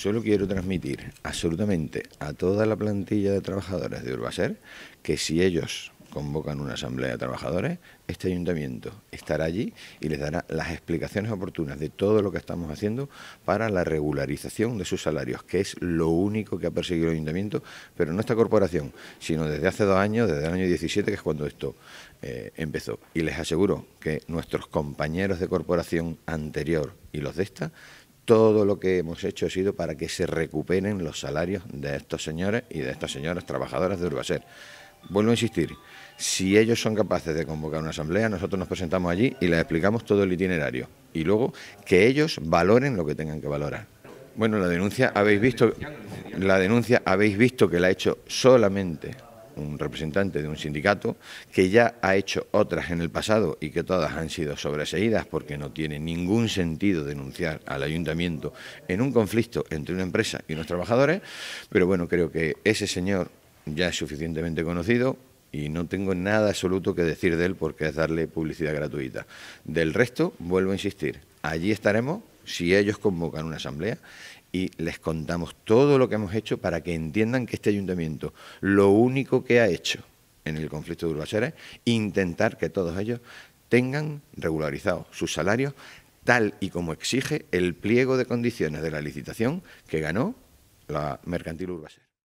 Solo quiero transmitir absolutamente a toda la plantilla de trabajadores de Urbaser que si ellos convocan una asamblea de trabajadores, este ayuntamiento estará allí y les dará las explicaciones oportunas de todo lo que estamos haciendo para la regularización de sus salarios, que es lo único que ha perseguido el ayuntamiento, pero no esta corporación, sino desde hace dos años, desde el año 17, que es cuando esto eh, empezó. Y les aseguro que nuestros compañeros de corporación anterior y los de esta todo lo que hemos hecho ha sido para que se recuperen los salarios de estos señores y de estas señoras trabajadoras de Urbaser. Vuelvo a insistir, si ellos son capaces de convocar una asamblea, nosotros nos presentamos allí y les explicamos todo el itinerario y luego que ellos valoren lo que tengan que valorar. Bueno, la denuncia habéis visto la denuncia habéis visto que la ha hecho solamente un representante de un sindicato que ya ha hecho otras en el pasado y que todas han sido sobreseídas porque no tiene ningún sentido denunciar al ayuntamiento en un conflicto entre una empresa y unos trabajadores, pero bueno, creo que ese señor ya es suficientemente conocido, y no tengo nada absoluto que decir de él porque es darle publicidad gratuita. Del resto, vuelvo a insistir, allí estaremos si ellos convocan una asamblea y les contamos todo lo que hemos hecho para que entiendan que este ayuntamiento lo único que ha hecho en el conflicto de Urbasera es intentar que todos ellos tengan regularizados sus salarios tal y como exige el pliego de condiciones de la licitación que ganó la mercantil Urbasera.